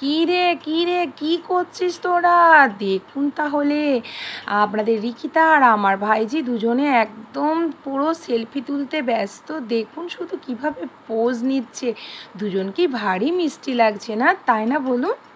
কী রে কী রে কী করছিস তোরা দেখুন তাহলে আপনাদের রিকিতা আর আমার ভাইজি দুজনে একদম পুরো সেলফি তুলতে ব্যস্ত দেখুন শুধু কিভাবে পোজ নিচ্ছে দুজন কি ভারী মিষ্টি লাগছে না তাই না বলুন